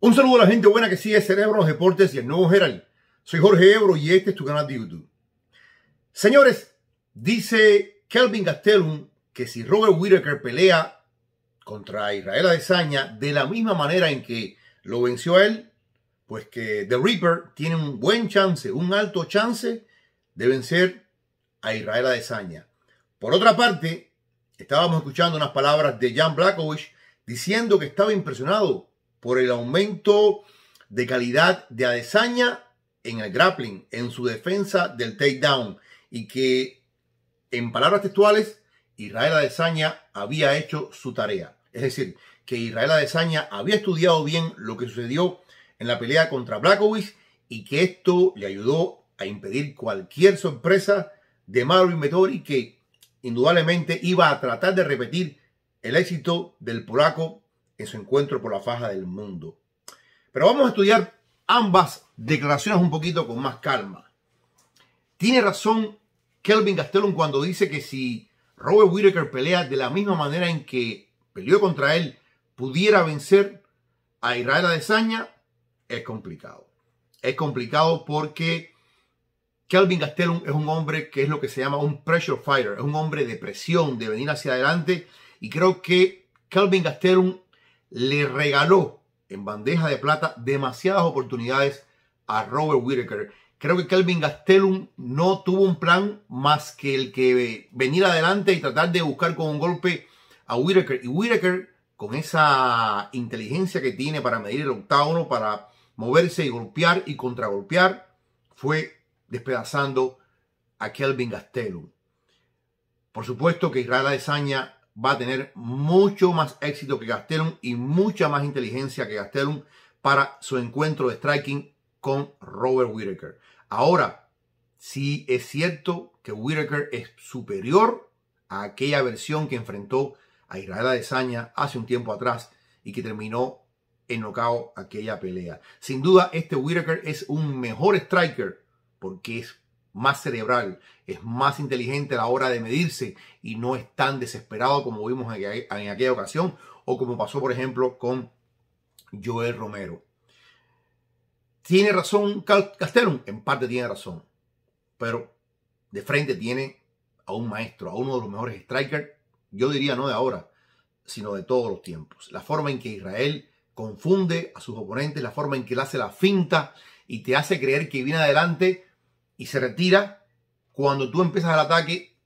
Un saludo a la gente buena que sigue Cerebro, los deportes y el nuevo Herald. Soy Jorge Ebro y este es tu canal de YouTube. Señores, dice Kelvin Castellum que si Robert Whittaker pelea contra Israel Adesanya de la misma manera en que lo venció a él, pues que The Reaper tiene un buen chance, un alto chance de vencer a Israel Adesanya. Por otra parte, estábamos escuchando unas palabras de Jan Blackovich diciendo que estaba impresionado por el aumento de calidad de Adesanya en el grappling, en su defensa del takedown y que en palabras textuales Israel Adesanya había hecho su tarea. Es decir, que Israel Adesanya había estudiado bien lo que sucedió en la pelea contra brakowicz y que esto le ayudó a impedir cualquier sorpresa de Marvin Vettori que indudablemente iba a tratar de repetir el éxito del polaco en su encuentro por la faja del mundo. Pero vamos a estudiar ambas declaraciones un poquito con más calma. Tiene razón Kelvin Gastelum cuando dice que si Robert Whittaker pelea de la misma manera en que peleó contra él, pudiera vencer a Israel Adesanya, es complicado. Es complicado porque Kelvin Gastelum es un hombre que es lo que se llama un pressure fighter, es un hombre de presión, de venir hacia adelante. Y creo que Kelvin Gastelum le regaló en bandeja de plata demasiadas oportunidades a Robert Whittaker. Creo que Kelvin Gastelum no tuvo un plan más que el que venir adelante y tratar de buscar con un golpe a Whittaker. Y Whittaker, con esa inteligencia que tiene para medir el octágono, para moverse y golpear y contragolpear, fue despedazando a Kelvin Gastelum. Por supuesto que Israel Adesanya va a tener mucho más éxito que Gastelum y mucha más inteligencia que Gastelum para su encuentro de striking con Robert Whittaker. Ahora, sí es cierto que Whittaker es superior a aquella versión que enfrentó a Israel Adesanya hace un tiempo atrás y que terminó en nocao aquella pelea. Sin duda, este Whittaker es un mejor striker porque es más cerebral, es más inteligente a la hora de medirse y no es tan desesperado como vimos en, aquella ocasión o como pasó, por ejemplo, con Joel Romero. ¿Tiene razón Castellón En parte tiene razón, pero de frente tiene a un maestro, a uno de los mejores strikers, yo diría no de ahora, sino de todos los tiempos. La forma en que Israel confunde a sus oponentes, la forma en que le hace la finta y te hace creer que viene adelante y se retira, cuando tú empiezas el ataque,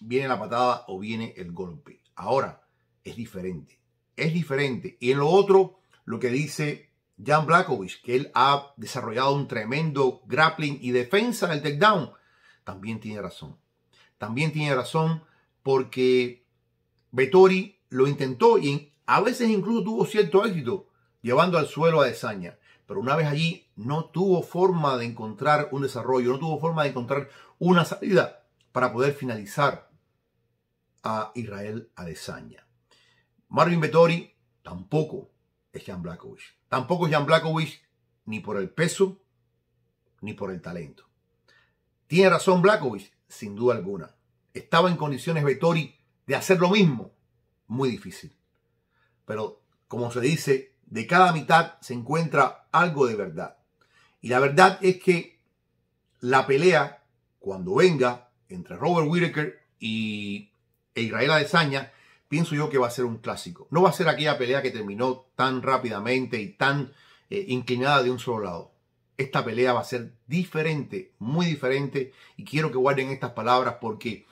viene la patada o viene el golpe. Ahora es diferente, es diferente. Y en lo otro, lo que dice Jan Blackovich, que él ha desarrollado un tremendo grappling y defensa del takedown, también tiene razón. También tiene razón porque Vettori lo intentó y a veces incluso tuvo cierto éxito llevando al suelo a Desaña pero una vez allí no tuvo forma de encontrar un desarrollo, no tuvo forma de encontrar una salida para poder finalizar a Israel Adesanya. Marvin Vettori tampoco es Jan Blackovich. Tampoco es Jan Blackovich ni por el peso ni por el talento. Tiene razón Blackovich, sin duda alguna. Estaba en condiciones Vettori de hacer lo mismo. Muy difícil. Pero como se dice de cada mitad se encuentra algo de verdad. Y la verdad es que la pelea, cuando venga, entre Robert Whittaker y e Israel Adesanya, pienso yo que va a ser un clásico. No va a ser aquella pelea que terminó tan rápidamente y tan eh, inclinada de un solo lado. Esta pelea va a ser diferente, muy diferente, y quiero que guarden estas palabras porque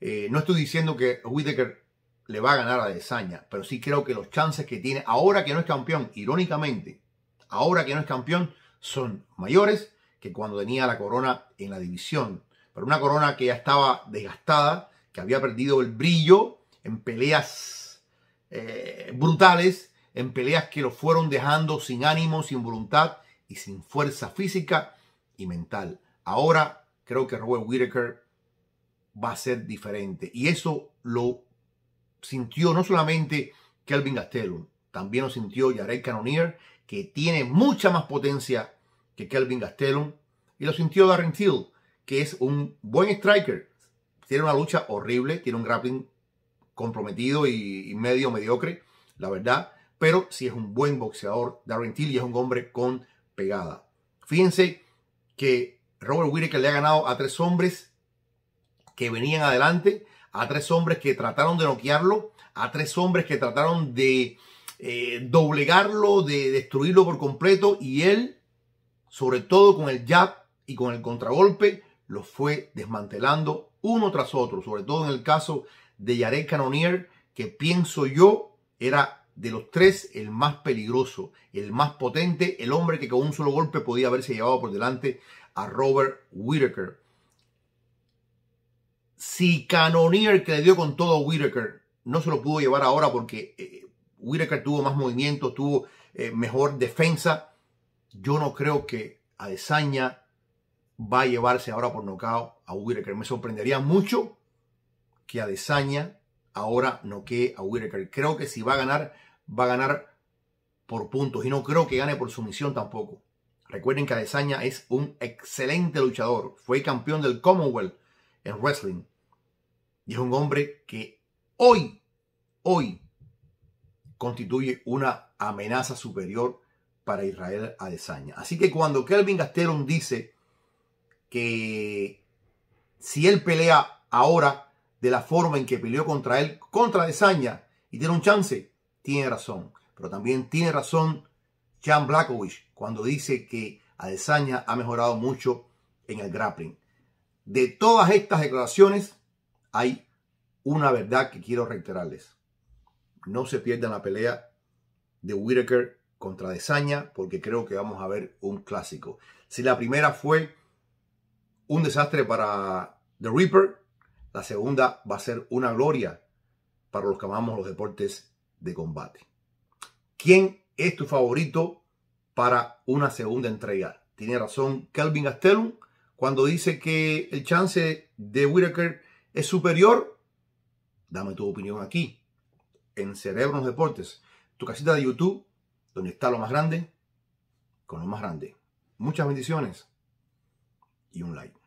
eh, no estoy diciendo que Whittaker le va a ganar a Desaña, pero sí creo que los chances que tiene, ahora que no es campeón, irónicamente, ahora que no es campeón, son mayores que cuando tenía la corona en la división. Pero una corona que ya estaba desgastada, que había perdido el brillo en peleas eh, brutales, en peleas que lo fueron dejando sin ánimo, sin voluntad y sin fuerza física y mental. Ahora creo que Robert Whittaker va a ser diferente. Y eso lo sintió no solamente Kelvin Gastelum, también lo sintió Jared Cannonier, que tiene mucha más potencia que Kelvin Gastelum, y lo sintió Darren Till, que es un buen striker, tiene una lucha horrible, tiene un grappling comprometido y, medio mediocre, la verdad, pero si sí es un buen boxeador, Darren Till, y es un hombre con pegada. Fíjense que Robert Whittaker le ha ganado a tres hombres que venían adelante a tres hombres que trataron de noquearlo, a tres hombres que trataron de eh, doblegarlo, de destruirlo por completo y él, sobre todo con el jab y con el contragolpe, los fue desmantelando uno tras otro, sobre todo en el caso de Jared Cannonier, que pienso yo era de los tres el más peligroso, el más potente, el hombre que con un solo golpe podía haberse llevado por delante a Robert Whittaker. Si Canonier, que le dio con todo a Whitaker, no se lo pudo llevar ahora porque whittaker eh, Whitaker tuvo más movimiento, tuvo eh, mejor defensa, yo no creo que Adesanya va a llevarse ahora por nocao a Whitaker. Me sorprendería mucho que Adesanya ahora noquee a Whitaker. Creo que si va a ganar, va a ganar por puntos y no creo que gane por sumisión tampoco. Recuerden que Adesanya es un excelente luchador. Fue campeón del Commonwealth en wrestling. Y es un hombre que hoy, hoy, constituye una amenaza superior para Israel Adesanya. Así que cuando Kelvin Gastelum dice que si él pelea ahora de la forma en que peleó contra él, contra Adesanya, y tiene un chance, tiene razón. Pero también tiene razón Jan Blackovich cuando dice que Adesanya ha mejorado mucho en el grappling. De todas estas declaraciones, hay una verdad que quiero reiterarles. No se pierdan la pelea de Whitaker contra Desaña porque creo que vamos a ver un clásico. Si la primera fue un desastre para The Reaper, la segunda va a ser una gloria para los que amamos los deportes de combate. ¿Quién es tu favorito para una segunda entrega? Tiene razón Kelvin Gastelum cuando dice que el chance de Whitaker es superior, dame tu opinión aquí, en Cerebros Deportes, tu casita de YouTube, donde está lo más grande, con lo más grande. Muchas bendiciones y un like.